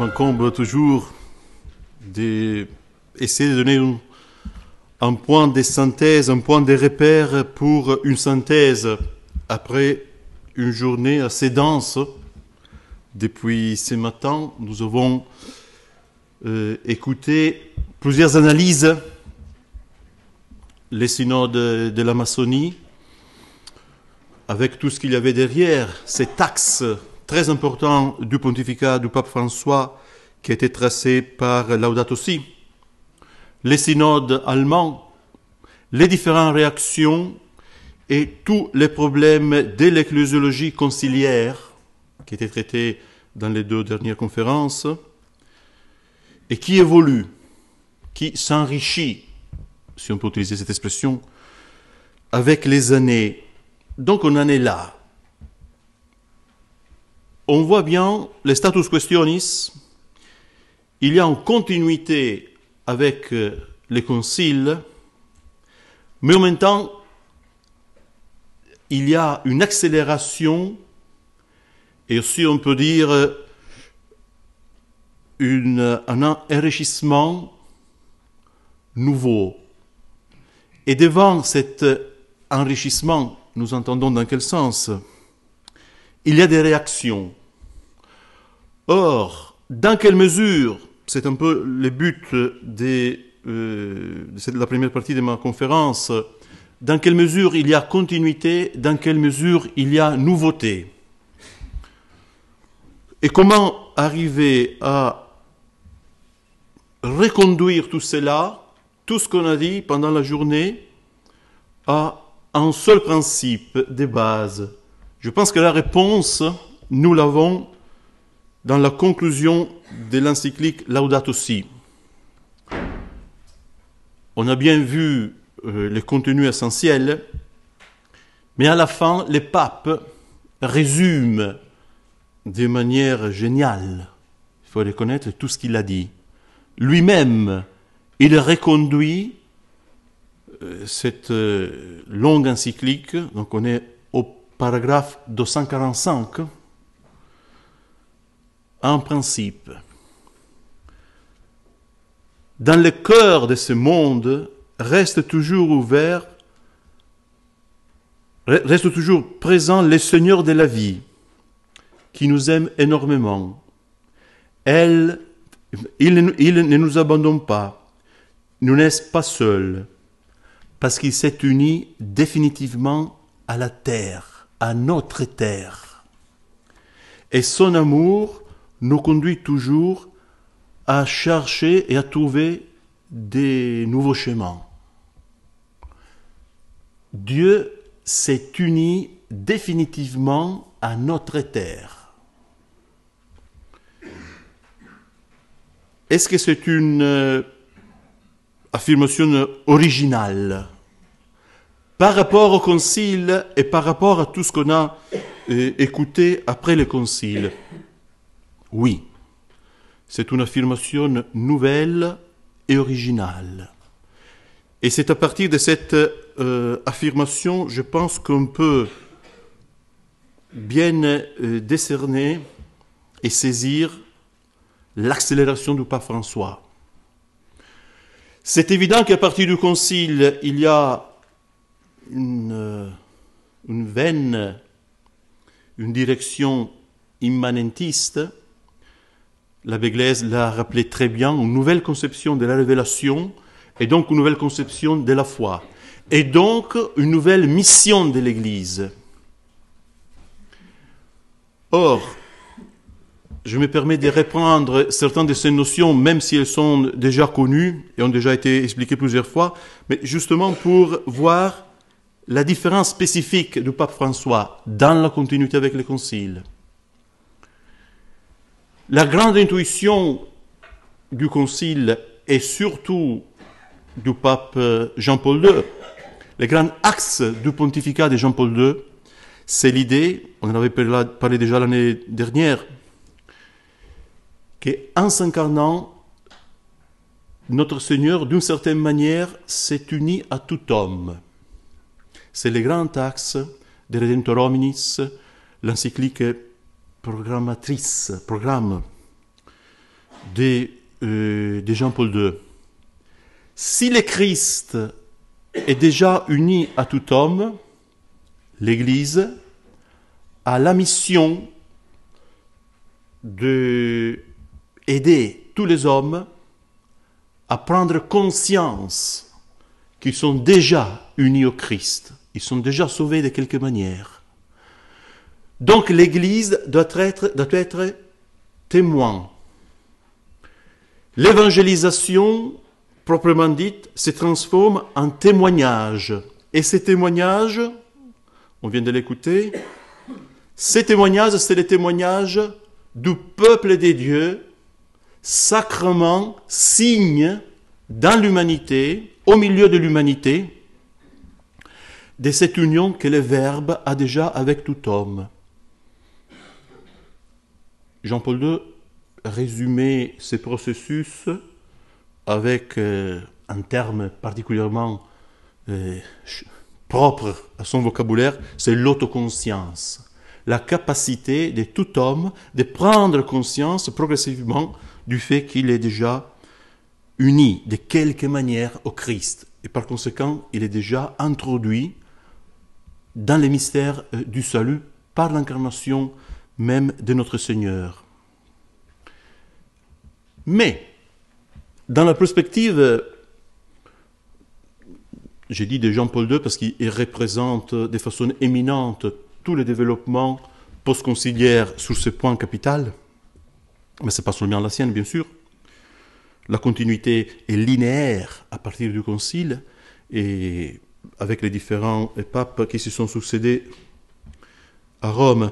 m'encombre toujours d'essayer de donner un, point de synthèse, un point de repère pour une synthèse après une journée assez dense. Depuis ce matin, nous avons euh, écouté plusieurs analyses, les synodes de la l'Amazonie, avec tout ce qu'il y avait derrière, ces taxes très important du pontificat du pape François qui a été tracé par Laudato Si, les synodes allemands, les différentes réactions et tous les problèmes de l'ecclésiologie conciliaire qui étaient traités dans les deux dernières conférences et qui évolue, qui s'enrichit, si on peut utiliser cette expression, avec les années. Donc on en est là on voit bien le status questionis, il y a une continuité avec euh, les conciles, mais en même temps, il y a une accélération et aussi on peut dire un enrichissement nouveau. Et devant cet enrichissement, nous entendons dans quel sens Il y a des réactions. Or, dans quelle mesure, c'est un peu le but euh, de la première partie de ma conférence, dans quelle mesure il y a continuité, dans quelle mesure il y a nouveauté Et comment arriver à reconduire tout cela, tout ce qu'on a dit pendant la journée, à un seul principe de base Je pense que la réponse, nous l'avons dans la conclusion de l'encyclique Laudato Si. On a bien vu euh, les contenus essentiels, mais à la fin, le pape résume de manière géniale, il faut reconnaître tout ce qu'il a dit. Lui-même, il reconduit euh, cette euh, longue encyclique, donc on est au paragraphe 245 en principe. Dans le cœur de ce monde reste toujours ouvert, reste toujours présent le Seigneur de la vie, qui nous aime énormément. Elle, il, ne nous abandonne pas, nous laisse pas seuls, parce qu'il s'est uni définitivement à la terre, à notre terre. Et son amour nous conduit toujours à chercher et à trouver des nouveaux chemins. Dieu s'est uni définitivement à notre terre. Est-ce que c'est une euh, affirmation originale par rapport au concile et par rapport à tout ce qu'on a euh, écouté après le concile oui, c'est une affirmation nouvelle et originale. Et c'est à partir de cette euh, affirmation, je pense qu'on peut bien euh, décerner et saisir l'accélération du pape François. C'est évident qu'à partir du concile, il y a une veine, une direction immanentiste, L'abbé Glaise l'a rappelé très bien, une nouvelle conception de la révélation et donc une nouvelle conception de la foi. Et donc une nouvelle mission de l'Église. Or, je me permets de reprendre certaines de ces notions, même si elles sont déjà connues et ont déjà été expliquées plusieurs fois, mais justement pour voir la différence spécifique du pape François dans la continuité avec le Concile. La grande intuition du Concile et surtout du pape Jean-Paul II, le grand axe du pontificat de Jean-Paul II, c'est l'idée, on en avait parlé déjà l'année dernière, qu'en s'incarnant, notre Seigneur, d'une certaine manière, s'est uni à tout homme. C'est le grand axe de Redemptor Hominis, l'encyclique programmatrice, programme de, euh, Jean-Paul II. Si le Christ est déjà uni à tout homme, l'Église a la mission d'aider tous les hommes à prendre conscience qu'ils sont déjà unis au Christ, ils sont déjà sauvés de quelque manière donc l'Église doit être, doit être témoin. L'évangélisation, proprement dite, se transforme en témoignage. Et ces témoignages, on vient de l'écouter, ces témoignages, c'est les témoignages du peuple des dieux, sacrement, signe dans l'humanité, au milieu de l'humanité, de cette union que le Verbe a déjà avec tout homme. Jean-Paul II résumait ces processus avec euh, un terme particulièrement euh, propre à son vocabulaire, c'est l'autoconscience. La capacité de tout homme de prendre conscience progressivement du fait qu'il est déjà uni de quelque manière au Christ. Et par conséquent, il est déjà introduit dans les mystères euh, du salut par l'incarnation même de notre Seigneur. Mais, dans la perspective, j'ai dit de Jean-Paul II parce qu'il représente de façon éminente tous les développements post-conciliaire sur ce point capital, mais ce n'est pas seulement la sienne, bien sûr. La continuité est linéaire à partir du concile et avec les différents papes qui se sont succédés à Rome.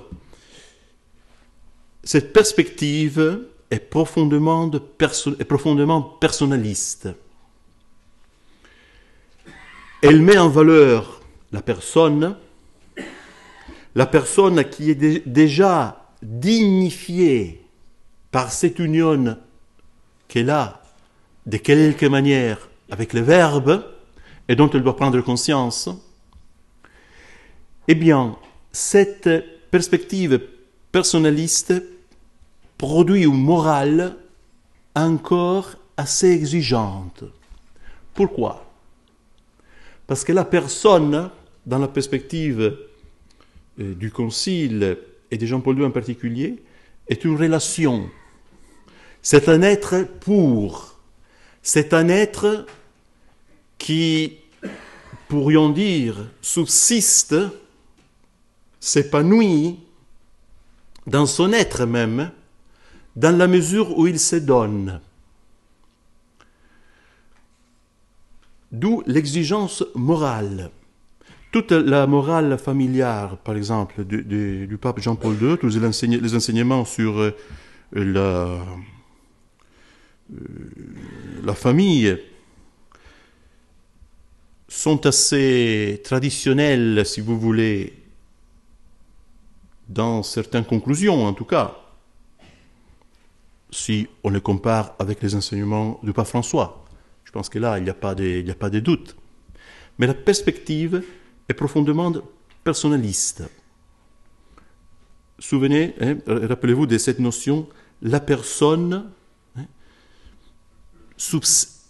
Cette perspective est profondément, profondément personnaliste. Elle met en valeur la personne, la personne qui est déjà dignifiée par cette union qu'elle a de quelque manière avec le Verbe et dont elle doit prendre conscience, eh bien, cette perspective personnaliste produit une morale encore assez exigeante. Pourquoi Parce que la personne, dans la perspective euh, du Concile et de Jean-Paul II en particulier, est une relation. C'est un être pour. C'est un être qui, pourrions dire, subsiste, s'épanouit dans son être même, dans la mesure où il se donne. D'où l'exigence morale. Toute la morale familiale, par exemple, du, pape Jean-Paul II, tous les, enseignements sur euh, euh, la famille, sont assez traditionnels, si vous voulez, dans certaines conclusions en tout cas si on le compare avec les enseignements du pape François. Je pense que là, il n'y a, pas de, doute. Mais la perspective est profondément personnaliste. Souvenez, hein, rappelez-vous de cette notion, la personne hein,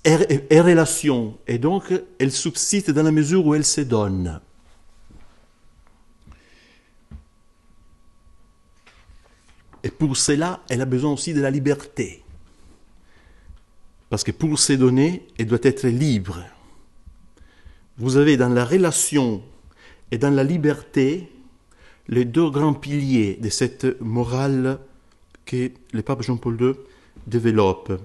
est relation, et donc elle subsiste dans la mesure où elle se donne. Et pour cela, elle a besoin aussi de la liberté. Parce que pour ces données, elle doit être libre. Vous avez dans la relation et dans la liberté les deux grands piliers de cette morale que le pape Jean-Paul II développe.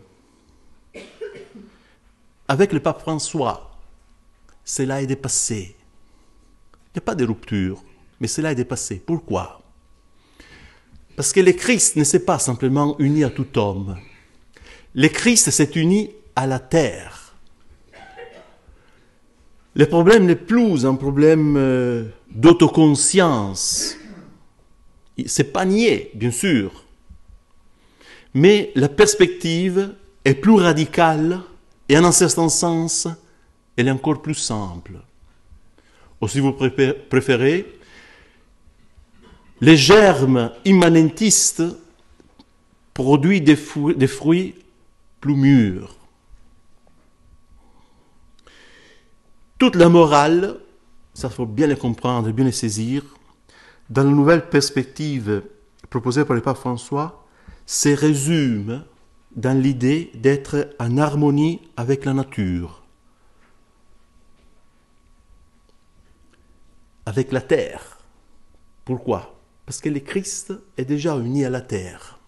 Avec le pape François, cela est dépassé. Il n'y a pas de rupture, mais cela est dépassé. Pourquoi parce que le Christ ne s'est pas simplement uni à tout homme. Le Christ s'est uni à la terre. Le problème n'est plus un problème euh, d'autoconscience. C'est pas nié, bien sûr. Mais la perspective est plus radicale et en un certain sens, elle est encore plus simple. Ou si vous préférez, les germes immanentistes produisent des, fruits plus mûrs. Toute la morale, ça faut bien la comprendre, bien la saisir, dans la nouvelle perspective proposée par le pape François, se résume dans l'idée d'être en harmonie avec la nature, avec la terre. Pourquoi parce que le Christ est déjà uni à la terre.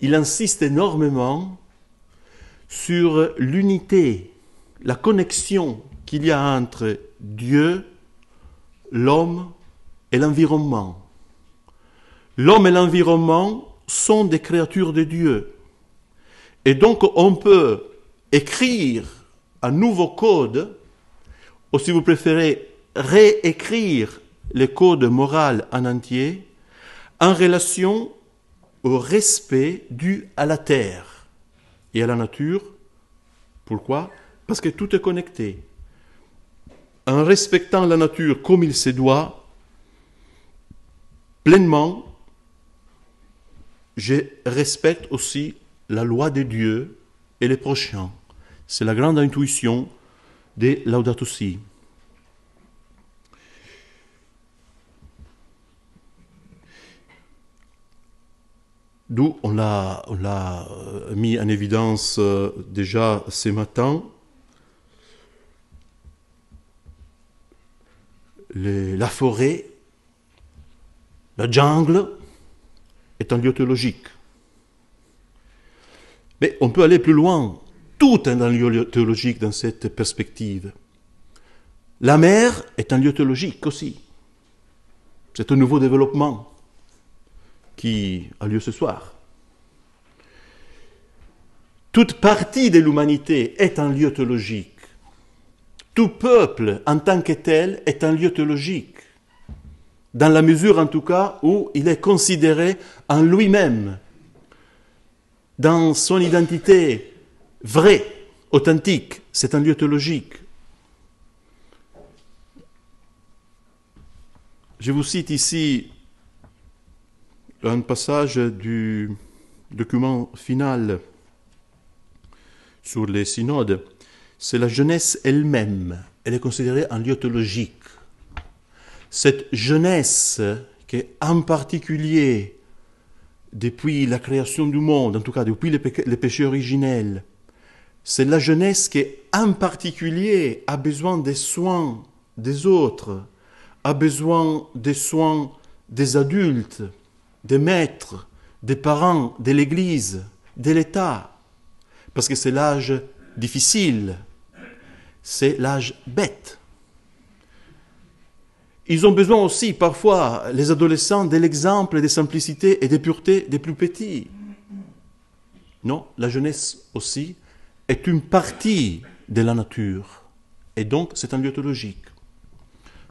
Il insiste énormément sur l'unité, la connexion qu'il y a entre Dieu, l'homme et l'environnement. L'homme et l'environnement sont des créatures de Dieu. Et donc on peut écrire un nouveau code, ou si vous préférez, réécrire le code moral en entier, en relation au respect dû à la terre et à la nature. Pourquoi Parce que tout est connecté. En respectant la nature comme il se doit, pleinement, je respecte aussi la loi de Dieu et les prochains. C'est la grande intuition des Laudato D'où on l'a euh, mis en évidence euh, déjà ce matin. la forêt, la jungle est un lieu théologique. Mais on peut aller plus loin. Tout est un lieu théologique dans cette perspective. La mer est un lieu théologique aussi. C'est un nouveau développement qui a lieu ce soir. Toute partie de l'humanité est un lieu théologique. Tout peuple en tant que tel est un lieu théologique, dans la mesure en tout cas où il est considéré en lui-même, dans son identité vraie, authentique. C'est un lieu théologique. Je vous cite ici un passage du document final sur les synodes, c'est la jeunesse elle-même. Elle est considérée en lieu Cette jeunesse qui est en particulier depuis la création du monde, en tout cas depuis les, les péchés originels, c'est la jeunesse qui en particulier a besoin des soins des autres, a besoin des soins des adultes, des maîtres, des parents, de l'Église, de l'État. Parce que c'est l'âge difficile, c'est l'âge bête. Ils ont besoin aussi parfois, les adolescents, de l'exemple de simplicité et de pureté des plus petits. Non, la jeunesse aussi est une partie de la nature. Et donc, c'est un lieu théologique.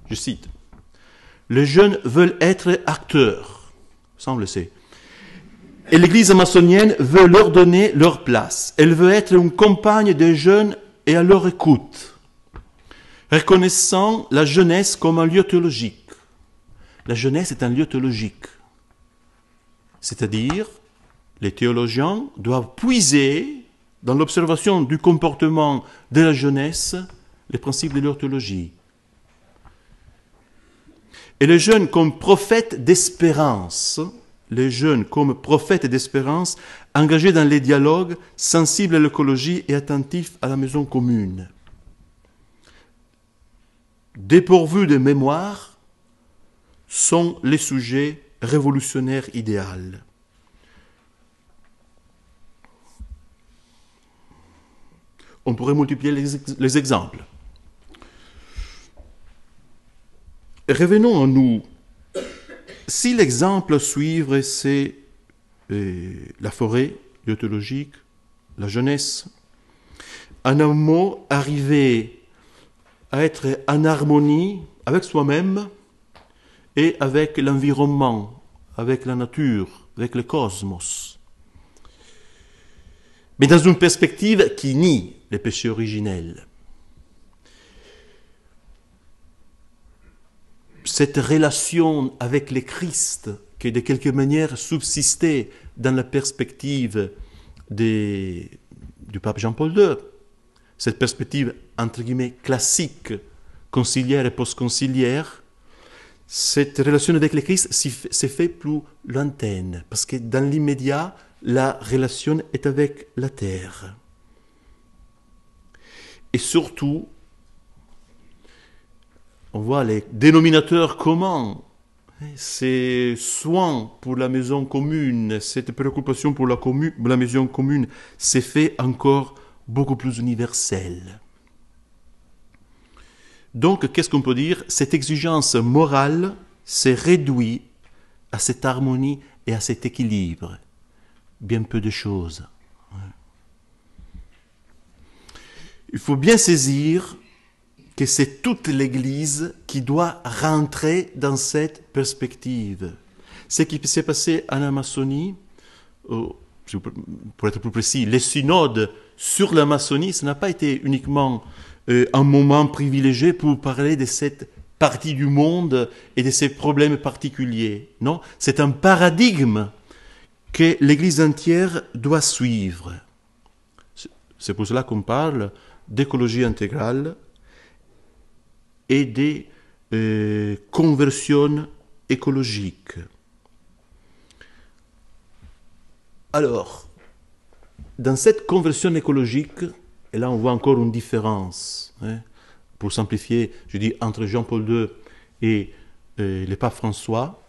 Je cite. Les jeunes veulent être acteurs ça, Et l'Église maçonnienne veut leur donner leur place. Elle veut être une compagne des jeunes et à leur écoute, reconnaissant la jeunesse comme un lieu théologique. La jeunesse est un lieu théologique. C'est-à-dire, les théologiens doivent puiser dans l'observation du comportement de la jeunesse les principes de leur théologie. Et les jeunes comme prophètes d'espérance, les jeunes comme prophète d'espérance, engagés dans les dialogues, sensibles à l'écologie et attentifs à la maison commune. Dépourvus de mémoire sont les sujets révolutionnaires idéaux. On pourrait multiplier les exemples. revenons à nous. Si l'exemple à suivre, c'est euh, la forêt l'éthologique, la jeunesse, en un mot, arriver à être en harmonie avec soi-même et avec l'environnement, avec la nature, avec le cosmos. Mais dans une perspective qui nie les péchés originels cette relation avec le Christ qui de quelque manière subsistait dans la perspective du pape Jean-Paul II, cette perspective entre guillemets classique, conciliaire et post-conciliaire, cette relation avec le Christ s'est fait plus lointaine, parce que dans l'immédiat, la relation est avec la terre. Et surtout, on voit les dénominateurs communs, ces soins pour la maison commune, cette préoccupation pour la, commune, la maison commune, s'est fait encore beaucoup plus universel. Donc, qu'est-ce qu'on peut dire Cette exigence morale s'est réduite à cette harmonie et à cet équilibre. Bien peu de choses. Il faut bien saisir que c'est toute l'Église qui doit rentrer dans cette perspective. Ce qui s'est passé en Amazonie, pour être plus précis, les synodes sur l'Amazonie, ce n'a pas été uniquement euh, un moment privilégié pour parler de cette partie du monde et de ses problèmes particuliers. Non, c'est un paradigme que l'Église entière doit suivre. C'est pour cela qu'on parle d'écologie intégrale et des euh, conversions écologiques. Alors, dans cette conversion écologique, et là on voit encore une différence, hein, pour simplifier, je dis entre Jean-Paul II et euh, le pape François,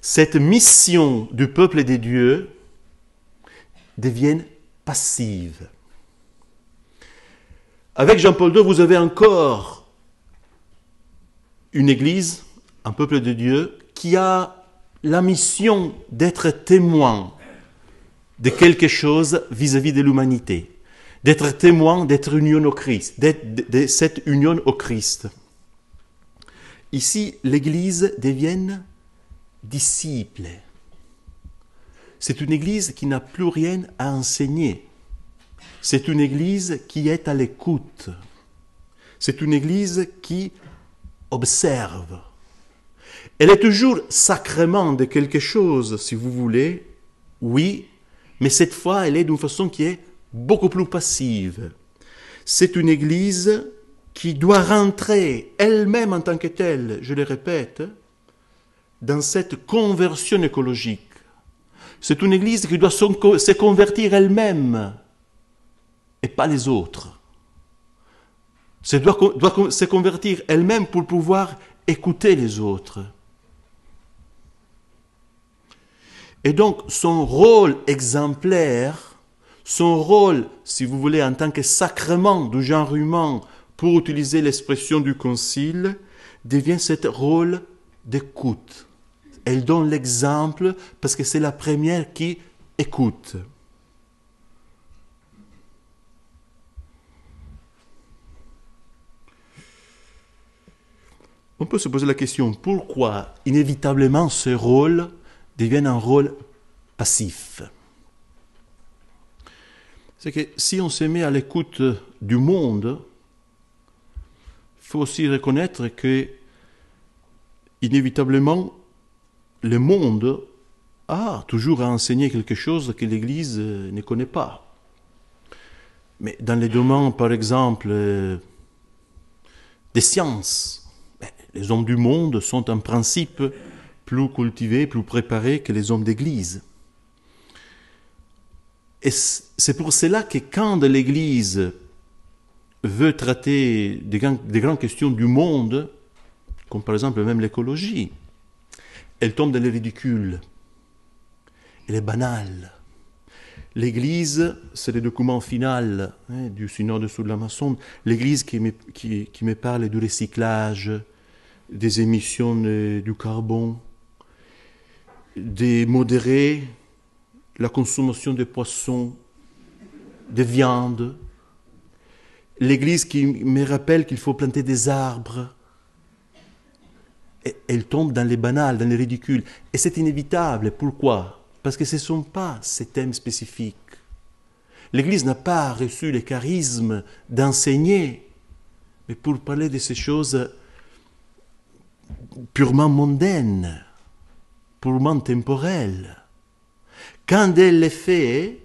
cette mission du peuple et des dieux devient passive. Avec Jean-Paul II, vous avez encore une Église, un peuple de Dieu, qui a la mission d'être témoin de quelque chose vis-à-vis de l'humanité, d'être témoin d'être union au Christ, de cette union au Christ. Ici, l'Église devient disciple. C'est une Église qui n'a plus rien à enseigner. C'est une Église qui est à l'écoute. C'est une Église qui observe. Elle est toujours sacrément de quelque chose, si vous voulez, oui, mais cette fois, elle est d'une façon qui est beaucoup plus passive. C'est une Église qui doit rentrer elle-même en tant que telle, je le répète, dans cette conversion écologique. C'est une Église qui doit se convertir elle-même et pas les autres. Elle doit, doit se convertir elle-même pour pouvoir écouter les autres. Et donc son rôle exemplaire, son rôle, si vous voulez, en tant que sacrement du genre humain, pour utiliser l'expression du concile, devient ce rôle d'écoute. Elle donne l'exemple parce que c'est la première qui écoute. on peut se poser la question pourquoi inévitablement ce rôle devient un rôle passif C'est que si on se met à l'écoute du monde, il faut aussi reconnaître que inévitablement le monde a toujours à enseigner quelque chose que l'Église ne connaît pas. Mais dans les domaines, par exemple, euh, des sciences, les hommes du monde sont en principe plus cultivés, plus préparés que les hommes d'Église. Et c'est pour cela que quand l'Église veut traiter des, grandes questions du monde, comme par exemple même l'écologie, elle tombe dans le ridicule. Elle est banale. L'Église, c'est le document final hein, du synode sous la maçonne. l'Église qui me parle du recyclage, des émissions du carbone, des modérer la consommation de poissons, de viande. L'Église qui me rappelle qu'il faut planter des arbres. elle tombe dans les banales dans les ridicules. Et c'est inévitable. Pourquoi Parce que ce ne sont pas ces thèmes spécifiques. L'Église n'a pas reçu le charisme d'enseigner, mais pour parler de ces choses purement mondaine, purement temporelle. Quand elle le fait,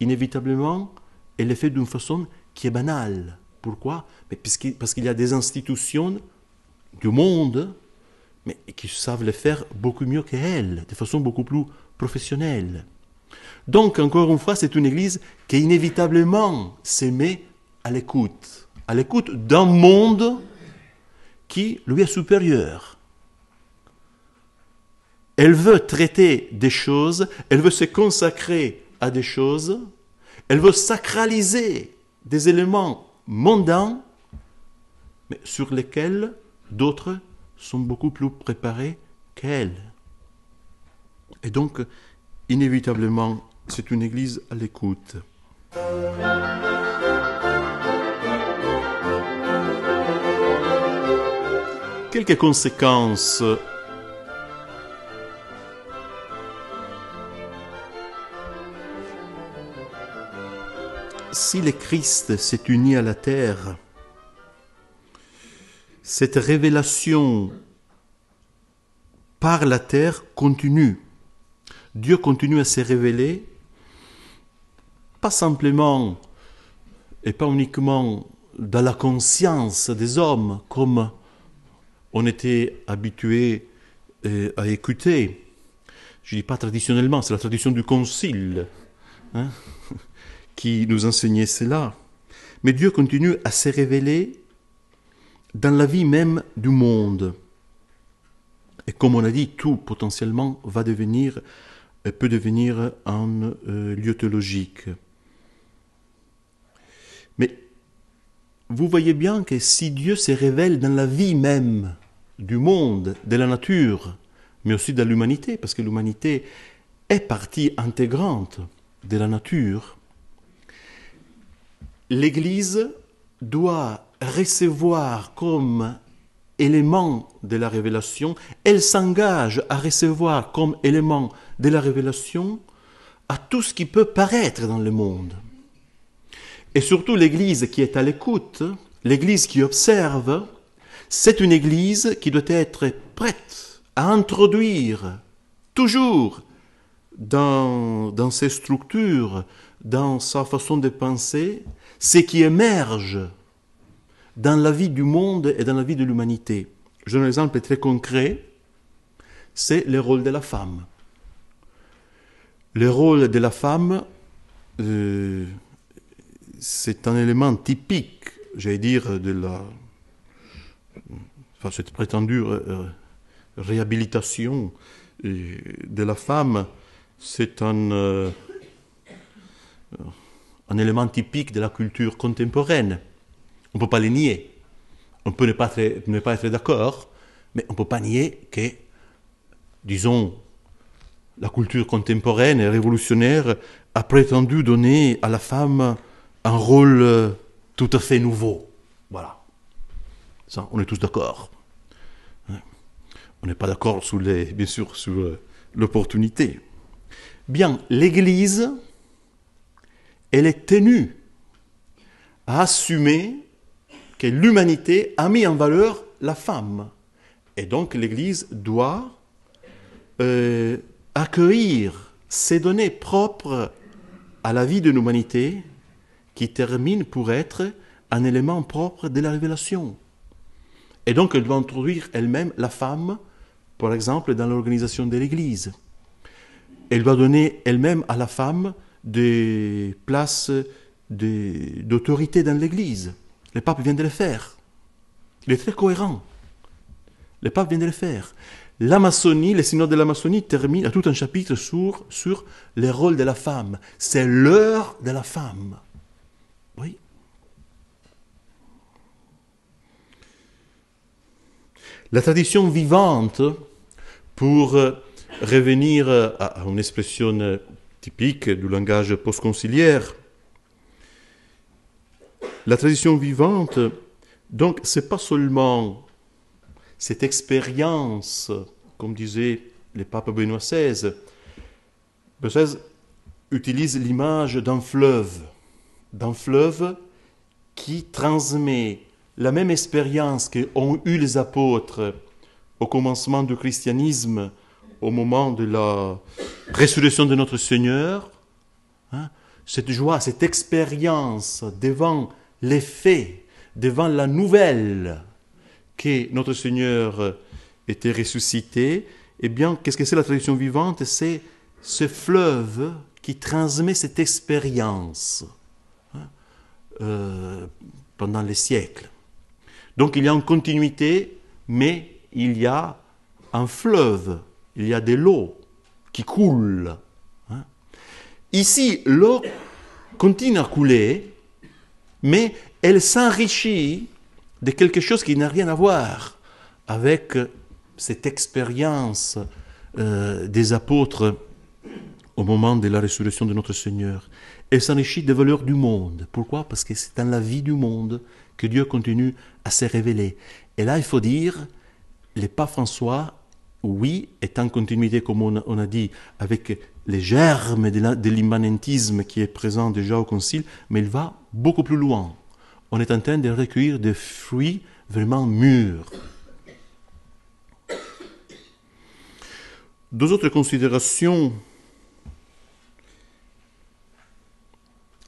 inévitablement, elle le fait d'une façon qui est banale. Pourquoi Parce qu'il y a des institutions du monde qui savent le faire beaucoup mieux qu'elle, de façon beaucoup plus professionnelle. Donc, encore une fois, c'est une église qui inévitablement se met à l'écoute, à l'écoute d'un monde qui lui est supérieur. Elle veut traiter des choses, elle veut se consacrer à des choses, elle veut sacraliser des éléments mondains, mais sur lesquels d'autres sont beaucoup plus préparés qu'elle. Et donc, inévitablement, c'est une église à l'écoute. quelques conséquences si le Christ s'est uni à la terre, cette révélation par la terre continue. Dieu continue à se révéler, pas simplement et pas uniquement dans la conscience des hommes, comme on était habitué euh, à écouter, je ne dis pas traditionnellement, c'est la tradition du concile hein, qui nous enseignait cela. Mais Dieu continue à se révéler dans la vie même du monde. Et comme on a dit, tout potentiellement va devenir, euh, peut devenir un euh, lieu théologique. Mais vous voyez bien que si Dieu se révèle dans la vie même, du monde, de la nature, mais aussi de l'humanité, parce que l'humanité est partie intégrante de la nature, l'Église doit recevoir comme élément de la révélation, elle s'engage à recevoir comme élément de la révélation à tout ce qui peut paraître dans le monde. Et surtout l'Église qui est à l'écoute, l'Église qui observe, c'est une Église qui doit être prête à introduire toujours dans, ses structures, dans sa façon de penser, ce qui émerge dans la vie du monde et dans la vie de l'humanité. Je donne un exemple très concret, c'est le rôle de la femme. Le rôle de la femme, euh, c'est un élément typique, j'allais dire, de la, enfin, cette prétendue euh, réhabilitation euh, de la femme, c'est un, euh, un élément typique de la culture contemporaine. On ne peut pas les nier. On peut ne pas ne pas être d'accord, mais on ne peut pas nier que, disons, la culture contemporaine et révolutionnaire a prétendu donner à la femme un rôle tout à fait nouveau. Ça, on est tous d'accord. On n'est pas d'accord, bien sûr, sur euh, l'opportunité. Bien, l'Église, elle est tenue à assumer que l'humanité a mis en valeur la femme. Et donc l'Église doit euh, accueillir ces données propres à la vie de l'humanité qui terminent pour être un élément propre de la révélation. Et donc, elle doit introduire elle-même la femme, par exemple, dans l'organisation de l'Église. Elle doit donner elle-même à la femme des places d'autorité dans l'Église. Le pape vient de le faire. Il est très cohérent. Le pape vient de le faire. L'Amazonie, les synode de l'Amazonie termine à tout un chapitre sur, sur les rôles de la femme. C'est l'heure de la femme. La tradition vivante, pour euh, revenir euh, à une expression euh, typique du langage postconciliaire, la tradition vivante, donc, c'est pas seulement cette expérience, comme disait le pape Benoît XVI. Benoît XVI utilise l'image d'un fleuve, d'un fleuve qui transmet la même expérience qu'ont eu les apôtres au commencement du christianisme, au moment de la résurrection de notre Seigneur, hein, cette joie, cette expérience devant les faits, devant la nouvelle que notre Seigneur était ressuscité, eh bien, qu'est-ce que c'est la tradition vivante C'est ce fleuve qui transmet cette expérience hein, euh, pendant les siècles. Donc il y a une continuité, mais il y a un fleuve, il y a de l'eau qui coule. Hein. Ici, l'eau continue à couler, mais elle s'enrichit de quelque chose qui n'a rien à voir avec cette expérience euh, des apôtres au moment de la résurrection de notre Seigneur. Elle s'enrichit des valeurs du monde. Pourquoi Parce que c'est dans la vie du monde que Dieu continue à se révéler. Et là, il faut dire, le pape François, oui, est en continuité, comme on, on a dit, avec les germes de l'immanentisme qui est présent déjà au Concile, mais il va beaucoup plus loin. On est en train de recueillir des fruits vraiment mûrs. Deux autres considérations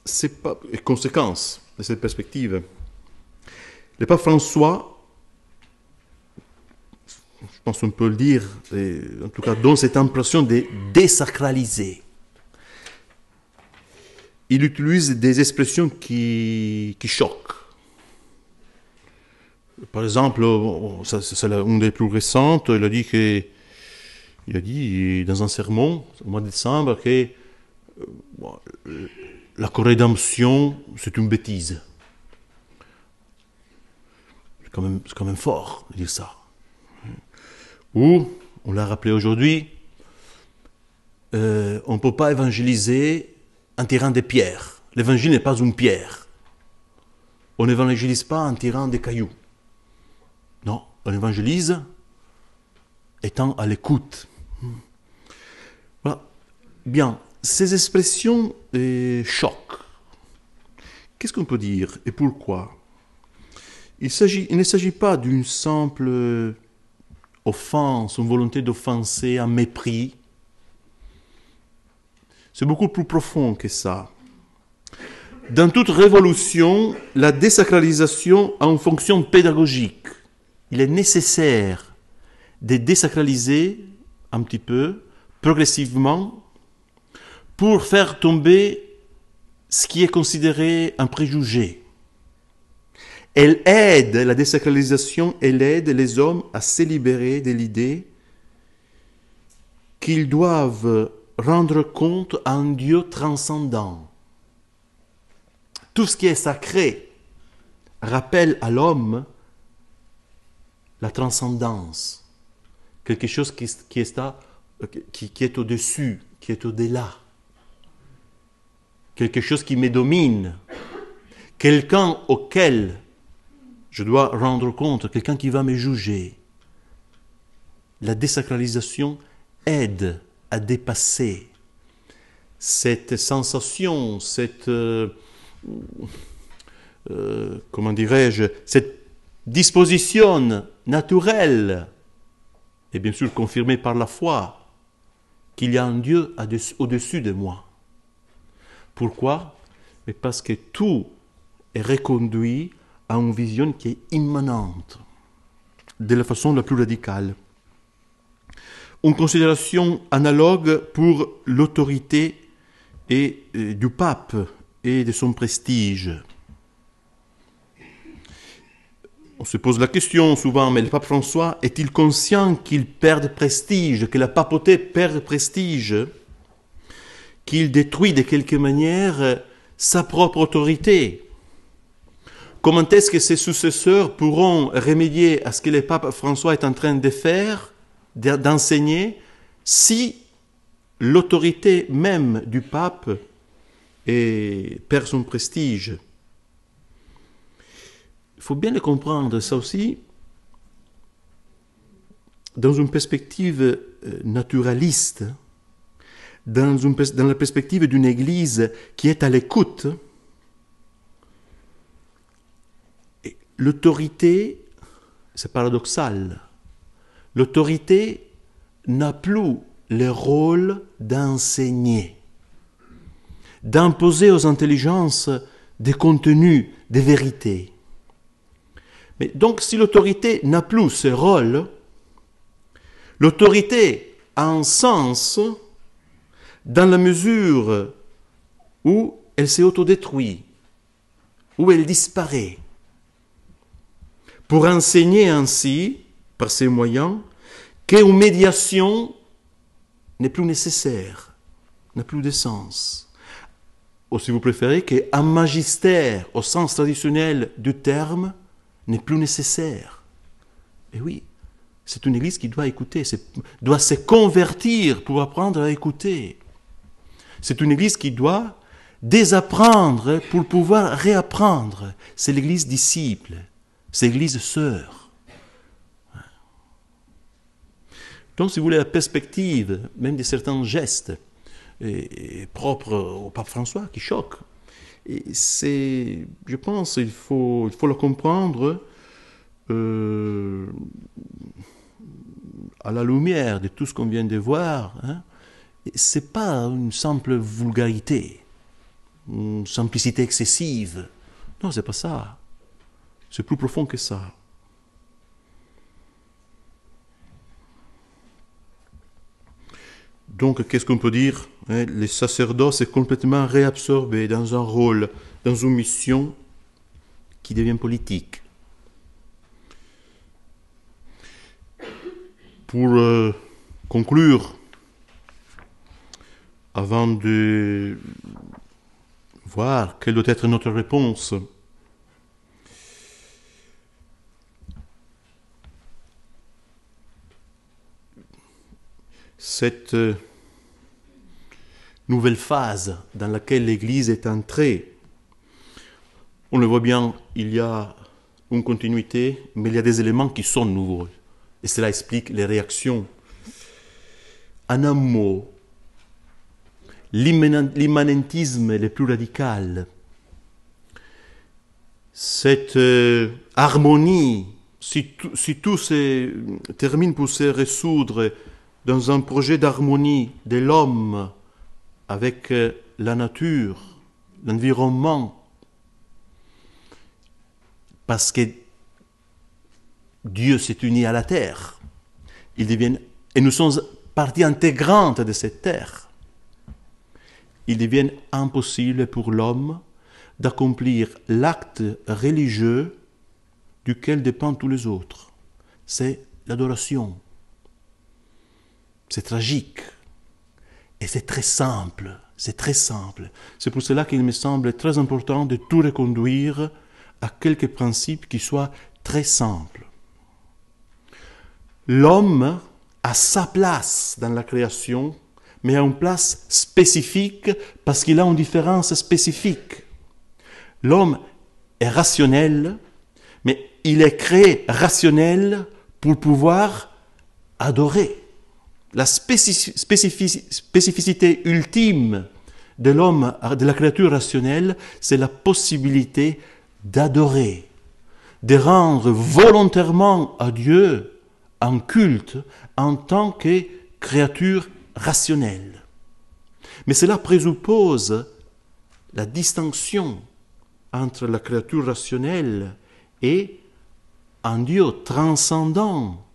c'est pas les conséquences de cette perspective. Le pape François, je pense qu'on peut le dire, en tout cas donne cette impression de désacraliser. Il utilise des expressions qui, choquent. Par exemple, c'est une des plus récentes, il a dit que il a dit dans un sermon au mois de décembre que euh, la corrédemption, c'est une bêtise. C'est quand, même, fort de dire ça. Ou, on l'a rappelé aujourd'hui, euh, on ne peut pas évangéliser en tirant des pierres. L'évangile n'est pas une pierre. On n'évangélise pas en tirant des cailloux. Non, on évangélise étant à l'écoute. Voilà. Bien, ces expressions eh, choquent. Qu'est-ce qu'on peut dire et pourquoi il, il, ne s'agit pas d'une simple euh, offense, une volonté d'offenser, un mépris. C'est beaucoup plus profond que ça. Dans toute révolution, la désacralisation a une fonction pédagogique. Il est nécessaire de désacraliser un petit peu, progressivement, pour faire tomber ce qui est considéré un préjugé. Elle aide, la désacralisation, elle aide les hommes à se libérer de l'idée qu'ils doivent rendre compte à un Dieu transcendant. Tout ce qui est sacré rappelle à l'homme la transcendance, quelque chose qui, qui est euh, au-dessus, qui est au-delà quelque chose qui me domine, quelqu'un auquel je dois rendre compte, quelqu'un qui va me juger. La désacralisation aide à dépasser cette sensation, cette, euh, euh, comment dirais-je, cette disposition naturelle, et bien sûr confirmée par la foi, qu'il y a un Dieu au-dessus de moi. Pourquoi Mais parce que tout est reconduit à une vision qui est immanente, de la façon la plus radicale. Une considération analogue pour l'autorité euh, du pape et de son prestige. On se pose la question souvent, mais le pape François est-il conscient qu'il perd prestige, que la papauté perd prestige qu'il détruit de quelque manière euh, sa propre autorité. Comment est-ce que ses successeurs pourront remédier à ce que le pape François est en train de faire, d'enseigner, si l'autorité même du pape perd son prestige Il faut bien le comprendre, ça aussi, dans une perspective euh, naturaliste dans, la perspective d'une Église qui est à l'écoute, l'autorité, c'est paradoxal, l'autorité n'a plus le rôle d'enseigner, d'imposer aux intelligences des contenus, des vérités. Mais donc si l'autorité n'a plus ce rôle, l'autorité a un sens dans la mesure où elle s'est autodétruite, où elle disparaît, pour enseigner ainsi, par ses moyens, qu'une médiation n'est plus nécessaire, n'a plus de sens. Ou oh, si vous préférez, qu'un magistère, au sens traditionnel du terme, n'est plus nécessaire. Et eh oui, c'est une église qui doit écouter, doit se convertir pour apprendre à écouter. C'est une église qui doit désapprendre pour pouvoir réapprendre. C'est l'église disciple, c'est l'église sœur. Donc, si vous voulez, la perspective, même de certains gestes propres au pape François qui choquent, c'est, je pense, il faut, il le comprendre euh, à la lumière de tout ce qu'on vient de voir. Hein, c'est pas une simple vulgarité, une simplicité excessive. Non, c'est pas ça. C'est plus profond que ça. Donc, qu'est-ce qu'on peut dire hein? Les sacerdotes sont complètement réabsorbé dans un rôle, dans une mission qui devient politique. Pour euh, conclure, avant de voir quelle doit être notre réponse. Cette euh, nouvelle phase dans laquelle l'Église est entrée, on le voit bien, il y a une continuité, mais il y a des éléments qui sont nouveaux. Et cela explique les réactions. En un mot, l'immanentisme le plus radical, cette euh, harmonie, si, tout se termine pour se résoudre dans un projet d'harmonie de l'homme avec euh, la nature, l'environnement, parce que Dieu s'est uni à la terre, il devient, et nous sommes partie intégrante de cette terre il devient impossible pour l'homme d'accomplir l'acte religieux duquel dépendent tous les autres. C'est l'adoration. C'est tragique. Et c'est très simple. C'est très simple. C'est pour cela qu'il me semble très important de tout reconduire à quelques principes qui soient très simples. L'homme a sa place dans la création mais à une place spécifique parce qu'il a une différence spécifique. L'homme est rationnel, mais il est créé rationnel pour pouvoir adorer. La spécificité ultime de l'homme, de la créature rationnelle, c'est la possibilité d'adorer, de rendre volontairement à Dieu un culte en tant que créature rationnel, Mais cela présuppose la distinction entre la créature rationnelle et un Dieu transcendant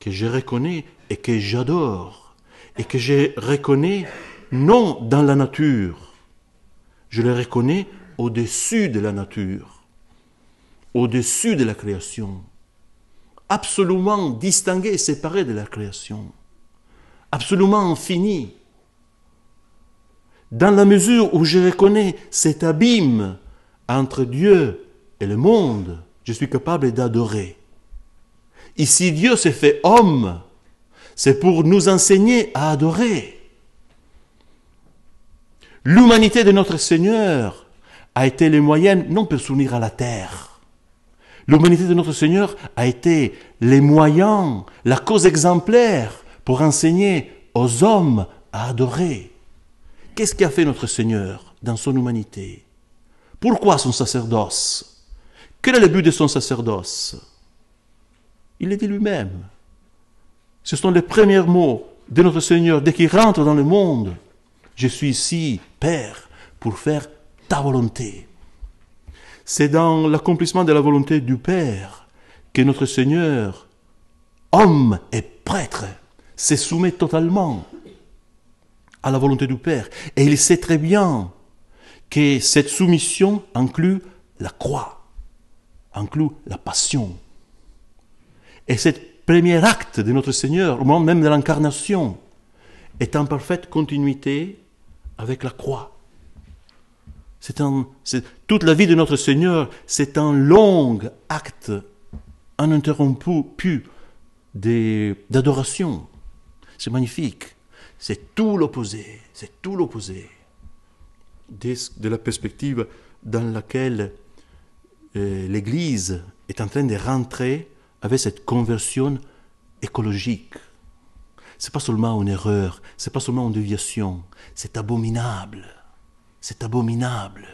que je reconnais et que j'adore et que je reconnais non dans la nature, je le reconnais au-dessus de la nature, au-dessus de la création, absolument distingué et séparé de la création absolument infini. Dans la mesure où je reconnais cet abîme entre Dieu et le monde, je suis capable d'adorer. Ici, Dieu s'est fait homme. C'est pour nous enseigner à adorer. L'humanité de notre Seigneur a été le moyen non pour s'unir à la terre. L'humanité de notre Seigneur a été les moyens, la cause exemplaire pour enseigner aux hommes à adorer. Qu'est-ce qu'a fait notre Seigneur dans son humanité Pourquoi son sacerdoce Quel est le but de son sacerdoce Il l'a dit lui-même. Ce sont les premiers mots de notre Seigneur dès qu'il rentre dans le monde. Je suis ici, Père, pour faire ta volonté. C'est dans l'accomplissement de la volonté du Père que notre Seigneur, homme et prêtre, se soumet totalement à la volonté du Père. Et il sait très bien que cette soumission inclut la croix, inclut la passion. Et ce premier acte de notre Seigneur, au moment même de l'incarnation, est en parfaite continuité avec la croix. toute la vie de notre Seigneur, c'est un long acte un ininterrompu d'adoration. C'est magnifique. C'est tout l'opposé. C'est tout l'opposé de, la perspective dans laquelle euh, l'Église est en train de rentrer avec cette conversion écologique. C'est pas seulement une erreur, c'est pas seulement une déviation, c'est abominable. C'est abominable.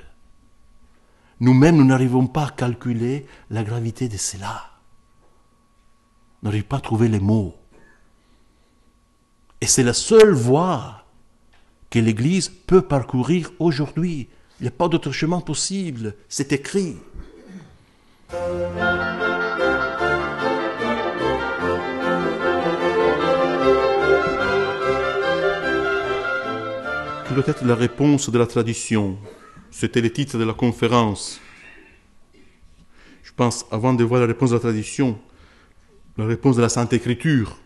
Nous-mêmes, nous n'arrivons pas à calculer la gravité de cela. Nous n'arrivons pas à trouver les mots. Et c'est la seule voie que l'Église peut parcourir aujourd'hui. Il n'y a pas d'autre chemin possible. C'est écrit. Que doit être la réponse de la tradition C'était le titre de la conférence. Je pense, avant de voir la réponse de la tradition, la réponse de la Sainte Écriture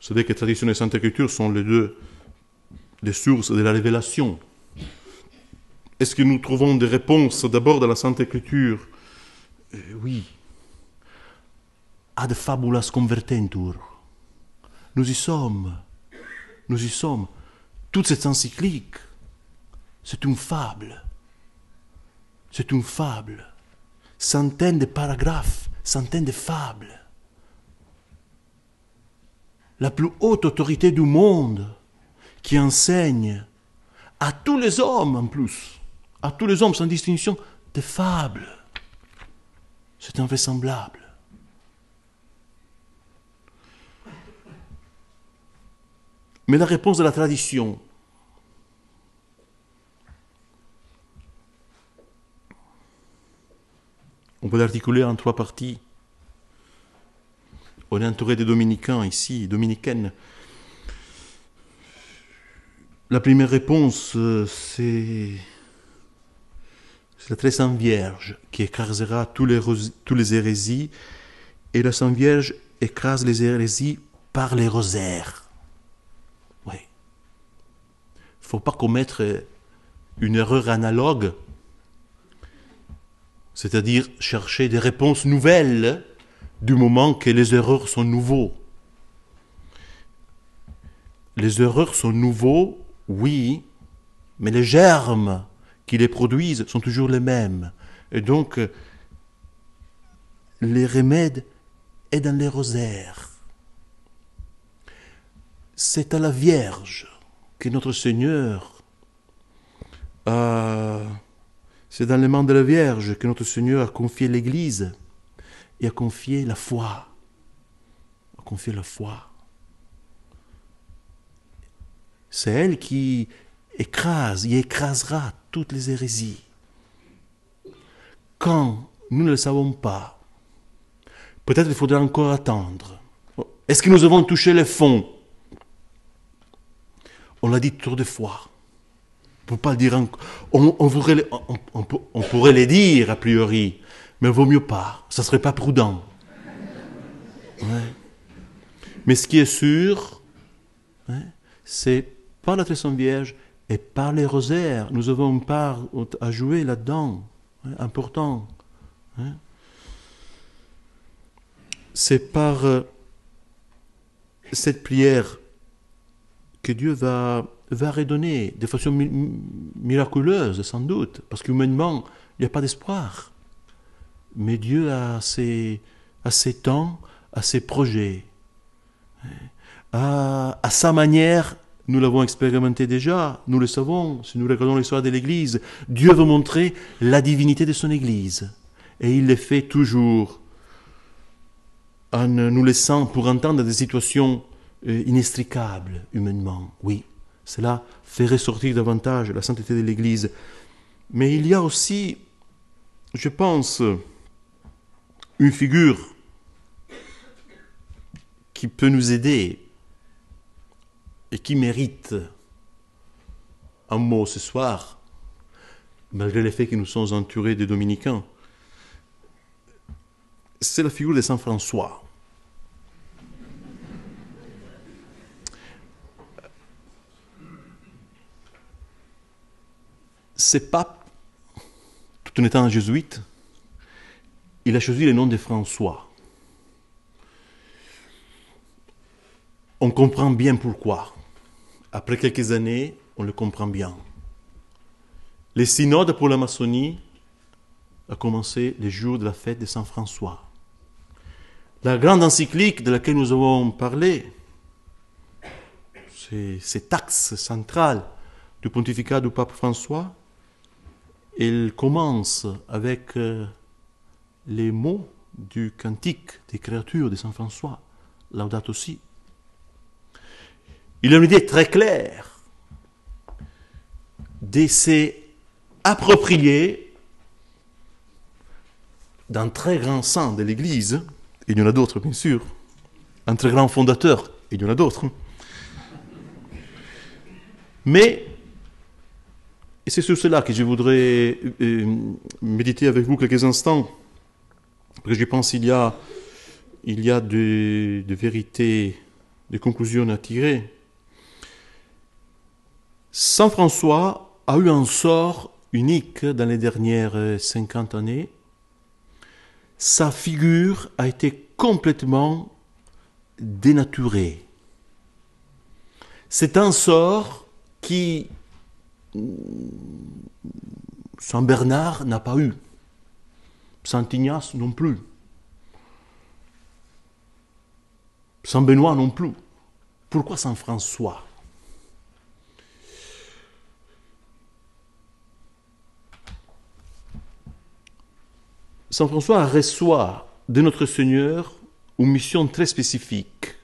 vous savez que tradition et sainte écriture sont les deux les sources de la révélation. Est-ce que nous trouvons des réponses d'abord dans la sainte écriture euh, Oui. Ad fabulas convertentur. Nous y sommes. Nous y sommes. Toute cette encyclique, c'est une fable. C'est une fable. Centaines de paragraphes, centaines de fables la plus haute autorité du monde, qui enseigne à tous les hommes en plus, à tous les hommes sans distinction, des fables. C'est invraisemblable. Mais la réponse de la tradition, on peut l'articuler en trois parties. On est entouré des dominicains ici, dominicaines. La première réponse, euh, c'est la très Sainte Vierge qui écrasera tous les, tous les hérésies, et la Sainte Vierge écrase les hérésies par les rosaires. Oui. Il ne faut pas commettre une erreur analogue, c'est-à-dire chercher des réponses nouvelles du moment que les erreurs sont nouveaux. Les erreurs sont nouveaux, oui, mais les germes qui les produisent sont toujours les mêmes. Et donc, les remèdes est dans les rosaires. C'est à la Vierge que notre Seigneur, euh, c'est dans les mains de la Vierge que notre Seigneur a confié l'Église et a confié la foi. A confié la foi. C'est elle qui écrase et écrasera toutes les hérésies. Quand nous ne le savons pas, peut-être il faudra encore attendre. Est-ce que nous avons touché le fond On l'a dit trop de fois. On peut pas le dire. On, on, on, pourrait les dire a priori mais vaut mieux pas, ça serait pas prudent. Mais ce qui est sûr, c'est par la Tresson Vierge et par les rosaires, nous avons une part à jouer là-dedans, important. C'est par euh, cette prière que Dieu va, va redonner de façon miraculeuse, sans doute, parce qu'humainement, il n'y a pas d'espoir mais Dieu a ses, ses temps, à ses projets, à, à sa manière. Nous l'avons expérimenté déjà, nous le savons, si nous regardons l'histoire de l'Église. Dieu veut montrer la divinité de son Église. Et il le fait toujours en nous laissant pour entendre des situations euh, inextricables humainement. Oui, cela fait ressortir davantage la sainteté de l'Église. Mais il y a aussi, je pense, une figure qui peut nous aider et qui mérite un mot ce soir, malgré le fait que nous sont entourés des dominicains, c'est la figure de Saint François. C'est pape tout en étant jésuite il a choisi le nom de François. On comprend bien pourquoi. Après quelques années, on le comprend bien. Les synodes pour la maçonnie a commencé les jours de la fête de Saint François. La grande encyclique de laquelle nous avons parlé, cet axe central du pontificat du pape François, il commence avec euh, les mots du cantique des créatures de Saint François, laudate aussi. Il a une idée très claire de s'approprier approprié d'un très grand saint de l'Église, il y en a d'autres bien sûr, un très grand fondateur, et il y en a d'autres, mais, et c'est sur cela que je voudrais euh, euh, méditer avec vous quelques instants, je pense qu'il y a, il y a de, vérités, des conclusions à tirer. Saint François a eu un sort unique dans les dernières 50 années. Sa figure a été complètement dénaturée. C'est un sort qui Saint Bernard n'a pas eu. Saint-Ignace non plus. Saint-Benoît non plus. Pourquoi Saint-François Saint-François reçoit de notre Seigneur une mission très spécifique.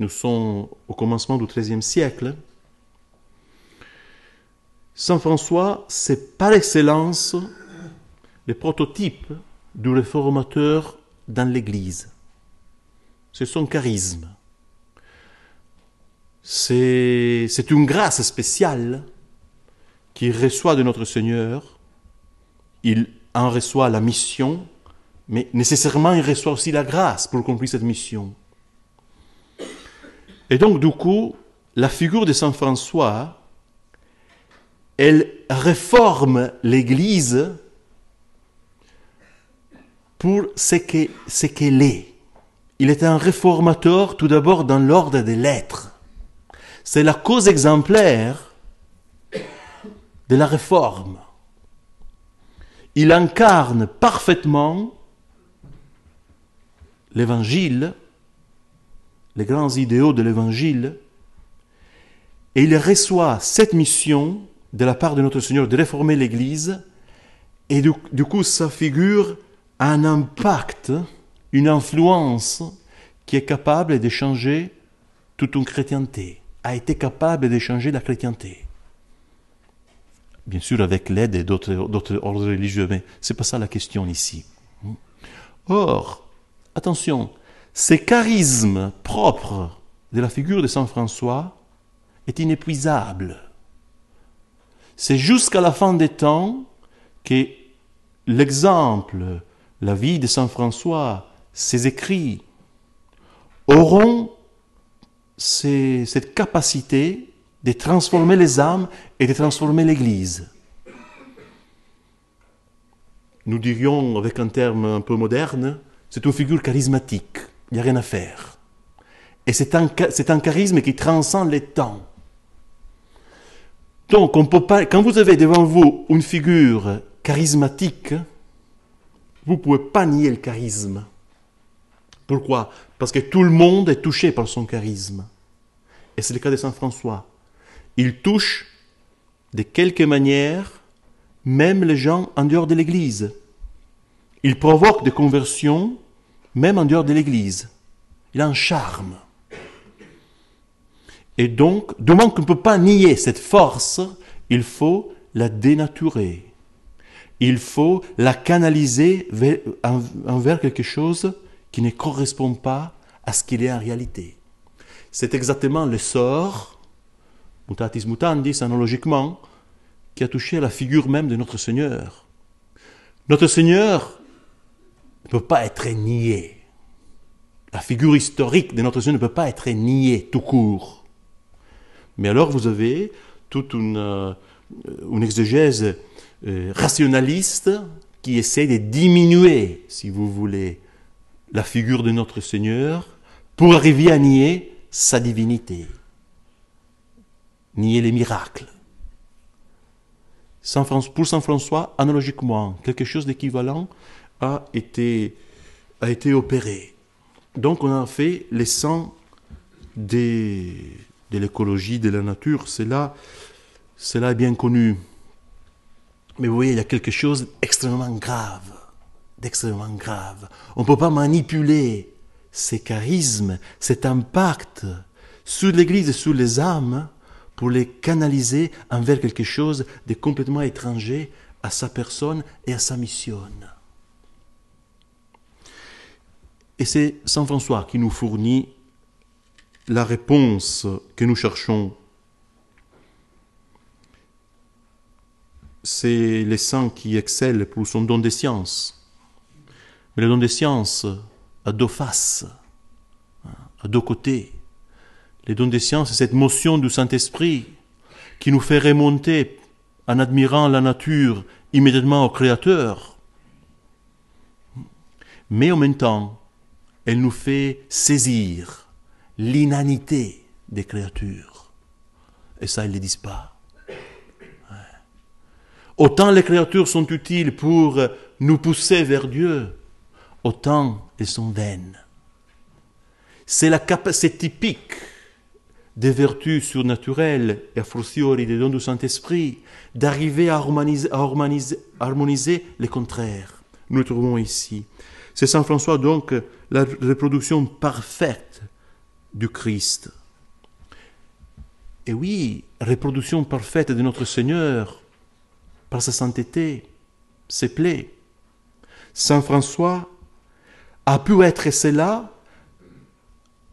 Nous sommes au commencement du XIIIe siècle. Saint François, c'est par excellence le prototype du réformateur dans l'Église. C'est son charisme. C'est, c'est une grâce spéciale qu'il reçoit de notre Seigneur. Il en reçoit la mission, mais nécessairement il reçoit aussi la grâce pour accomplir cette mission. Et donc du coup, la figure de Saint François, elle réforme l'Église pour ce qu'elle est. Il est un réformateur tout d'abord dans l'ordre des lettres. C'est la cause exemplaire de la réforme. Il incarne parfaitement l'évangile, les grands idéaux de l'évangile, et il reçoit cette mission de la part de notre Seigneur de réformer l'Église, et du, du coup sa figure un impact, une influence qui est capable de changer toute une chrétienté, a été capable de changer la chrétienté. Bien sûr, avec l'aide d'autres, ordres religieux, mais ce n'est pas ça la question ici. Or, attention, ce charisme propre de la figure de Saint François est inépuisable. C'est jusqu'à la fin des temps que l'exemple la vie de Saint François, ses écrits, auront cette capacité de transformer les âmes et de transformer l'Église. Nous dirions, avec un terme un peu moderne, c'est une figure charismatique, il n'y a rien à faire. Et c'est un, charisme qui transcende les temps. Donc, on peut pas, quand vous avez devant vous une figure charismatique, vous ne pouvez pas nier le charisme. Pourquoi Parce que tout le monde est touché par son charisme. Et c'est le cas de Saint François. Il touche de quelque manière même les gens en dehors de l'Église. Il provoque des conversions même en dehors de l'Église. Il a un charme. Et donc, demande qu'on ne peut pas nier cette force, il faut la dénaturer il faut la canaliser envers quelque chose qui ne correspond pas à ce qu'il est en réalité. C'est exactement le sort, mutatis mutandis analogiquement, qui a touché la figure même de notre Seigneur. Notre Seigneur ne peut pas être nié. La figure historique de notre Seigneur ne peut pas être niée tout court. Mais alors vous avez toute une, euh, une exégèse euh, rationaliste qui essaie de diminuer, si vous voulez, la figure de notre Seigneur pour arriver à nier sa divinité, nier les miracles. pour Saint François, analogiquement, quelque chose d'équivalent a été, a été opéré. Donc on a fait les sang de l'écologie, de la nature. cela là, c'est bien connu. Mais vous voyez, il y a quelque chose d'extrêmement grave, d'extrêmement grave. On ne peut pas manipuler ces charismes, cet impact sur l'Église et sur les âmes pour les canaliser envers quelque chose de complètement étranger à sa personne et à sa mission. Et c'est Saint François qui nous fournit la réponse que nous cherchons c'est les saints qui excellent pour son don des sciences. Mais le don des sciences a deux faces, hein, à deux côtés. Le don des sciences, c'est cette motion du Saint-Esprit qui nous fait remonter en admirant la nature immédiatement au Créateur. Mais en même temps, elle nous fait saisir l'inanité des créatures. Et ça, ils ne le disent pas. Autant les créatures sont utiles pour nous pousser vers Dieu, autant elles sont vaines. C'est la capacité typique des vertus surnaturelles et a des dons du Saint-Esprit d'arriver à harmoniser, harmoniser les contraires. Nous le trouvons ici. C'est Saint François donc la reproduction parfaite du Christ. Et oui, reproduction parfaite de notre Seigneur, par sa sainteté, ses plaies. Saint François a pu être cela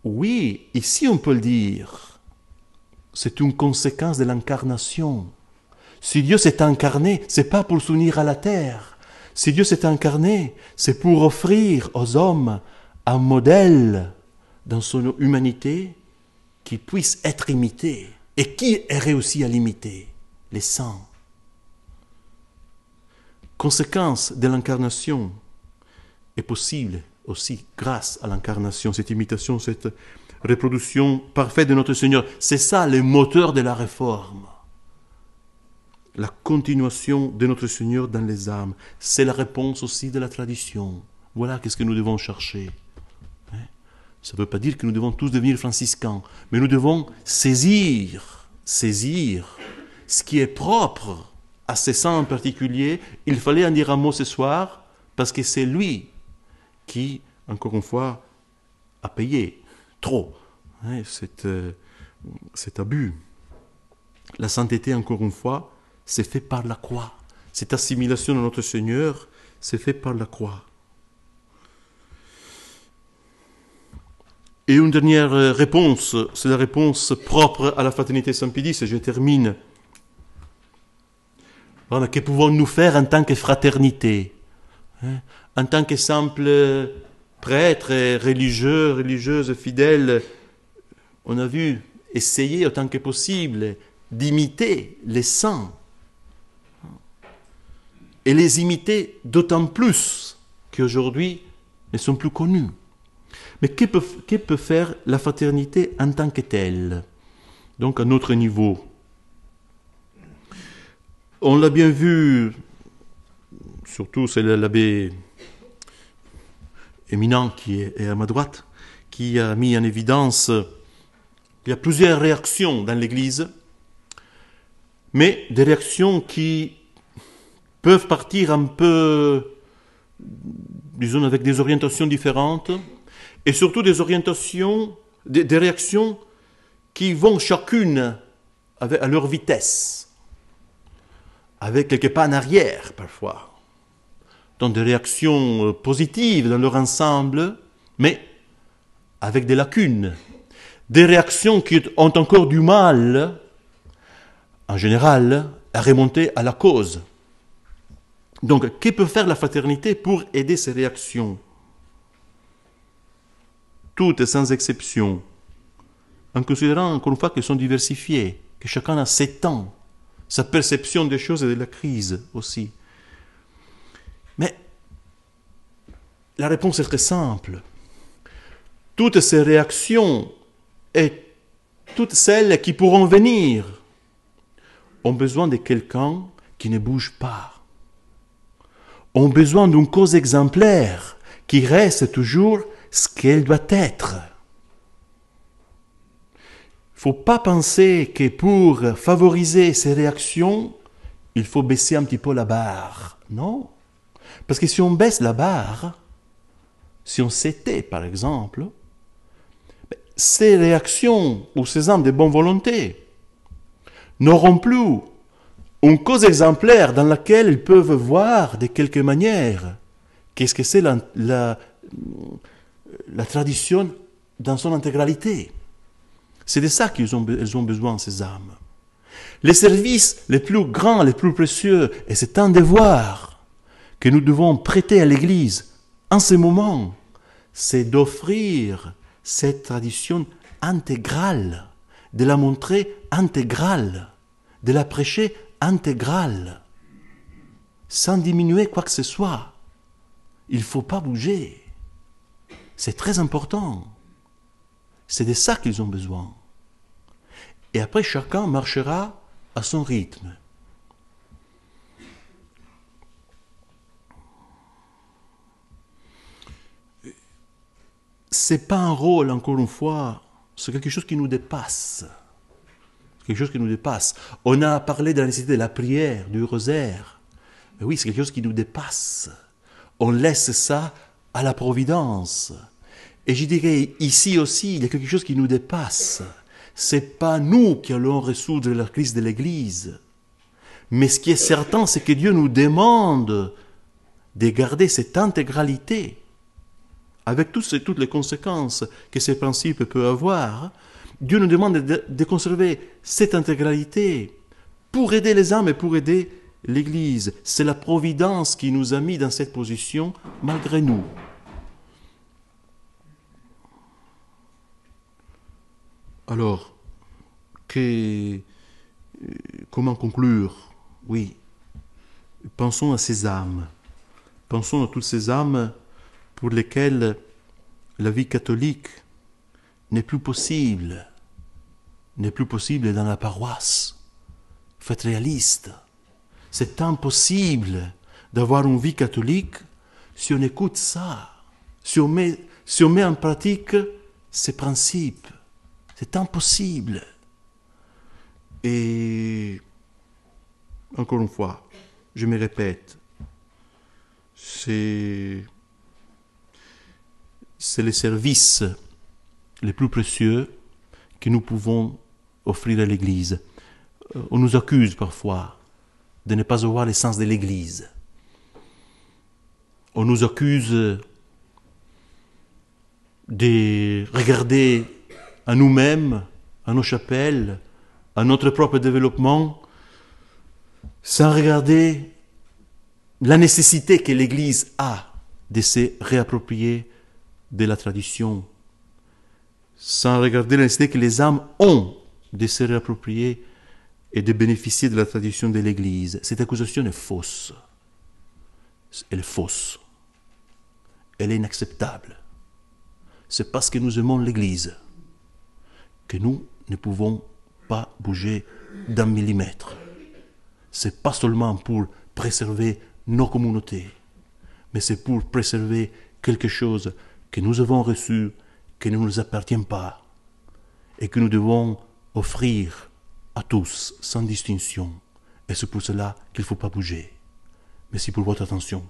Oui, ici on peut le dire. C'est une conséquence de l'incarnation. Si Dieu s'est incarné, c'est pas pour s'unir à la terre. Si Dieu s'est incarné, c'est pour offrir aux hommes un modèle dans son humanité qui puisse être imité. Et qui est réussi à l'imiter Les saints conséquence de l'incarnation est possible aussi grâce à l'incarnation, cette imitation, cette reproduction parfaite de notre Seigneur. C'est ça le moteur de la réforme. La continuation de notre Seigneur dans les âmes, c'est la réponse aussi de la tradition. Voilà qu'est-ce que nous devons chercher. Hein. Ça ne veut pas dire que nous devons tous devenir franciscains, mais nous devons saisir, saisir ce qui est propre à saints en particulier, il fallait en dire un mot ce soir, parce que c'est lui qui, encore une fois, a payé trop cet, euh, abus. La sainteté, encore une fois, c'est fait par la croix. Cette assimilation de notre Seigneur, c'est fait par la croix. Et une dernière euh, réponse, c'est la réponse propre à la fraternité Saint-Pédis, et je termine Hein, que pouvons-nous faire en tant que fraternité hein, En tant que simple prêtre, religieux, religieuse, fidèle, on a vu essayer autant que possible d'imiter les saints et les imiter d'autant plus qu'aujourd'hui ne sont plus connus. Mais que peut, que peut faire la fraternité en tant que telle Donc à notre niveau, on l'a bien vu, surtout c'est l'abbé éminent qui est à ma droite, qui a mis en évidence qu'il y a plusieurs réactions dans l'Église, mais des réactions qui peuvent partir un peu, disons, avec des orientations différentes, et surtout des orientations, des réactions qui vont chacune à leur vitesse avec quelques pas en arrière parfois, dans des réactions euh, positives dans leur ensemble, mais avec des lacunes, des réactions qui ont encore du mal, en général, à remonter à la cause. Donc, que peut faire la fraternité pour aider ces réactions Toutes sans exception, en considérant encore une fois qu'elles sont diversifiées, que chacun a ses temps, sa perception des choses et de la crise aussi. Mais la réponse est très simple. Toutes ces réactions et toutes celles qui pourront venir ont besoin de quelqu'un qui ne bouge pas, ont besoin d'une cause exemplaire qui reste toujours ce qu'elle doit être faut pas penser que pour favoriser ces réactions, il faut baisser un petit peu la barre. Non. Parce que si on baisse la barre, si on s'était par exemple, ben, ces réactions ou ces hommes de bonne volonté n'auront plus une cause exemplaire dans laquelle ils peuvent voir de quelque manière qu'est-ce que c'est la, la tradition dans son intégralité. C'est de ça qu'ils ont, ont, besoin, ces âmes. Les services les plus grands, les plus précieux, et c'est un devoir que nous devons prêter à l'Église en ce moment, c'est d'offrir cette tradition intégrale, de la montrer intégrale, de la prêcher intégrale, sans diminuer quoi que ce soit. Il ne faut pas bouger. C'est très important. C'est de ça qu'ils ont besoin. Et après, chacun marchera à son rythme. C'est pas un rôle, encore une fois, c'est quelque chose qui nous dépasse. Quelque chose qui nous dépasse. On a parlé de la nécessité de la prière, du rosaire. oui, c'est quelque chose qui nous dépasse. On laisse ça à la providence. Et je dirais, ici aussi, il y a quelque chose qui nous dépasse. C'est pas nous qui allons résoudre la crise de l'Église. Mais ce qui est certain, c'est que Dieu nous demande de garder cette intégralité, avec toutes, toutes les conséquences que ces principes peuvent avoir. Dieu nous demande de, de conserver cette intégralité pour aider les âmes et pour aider l'Église. C'est la providence qui nous a mis dans cette position malgré nous. Alors, que, euh, comment conclure Oui, pensons à ces âmes. Pensons à toutes ces âmes pour lesquelles la vie catholique n'est plus possible, n'est plus possible dans la paroisse. Faites réaliste. C'est impossible d'avoir une vie catholique si on écoute ça, si on met, si on met en pratique ces principes. C'est impossible. Et encore une fois, je me répète, c'est c'est le service Les plus précieux que nous pouvons offrir à l'Église. Euh, on nous accuse parfois de ne pas avoir l'essence de l'Église. On nous accuse de regarder à nous-mêmes, à nos chapelles, à notre propre développement, sans regarder la nécessité que l'Église a de se réapproprier de la tradition, sans regarder la nécessité que les âmes ont de se réapproprier et de bénéficier de la tradition de l'Église. Cette accusation est fausse. Elle est fausse. Elle est inacceptable. C'est parce que nous aimons l'Église que nous ne pouvons pas bouger d'un millimètre. C'est pas seulement pour préserver nos communautés, mais c'est pour préserver quelque chose que nous avons reçu, qui ne nous appartient pas, et que nous devons offrir à tous sans distinction. Et c'est pour cela qu'il ne faut pas bouger. Merci pour votre attention.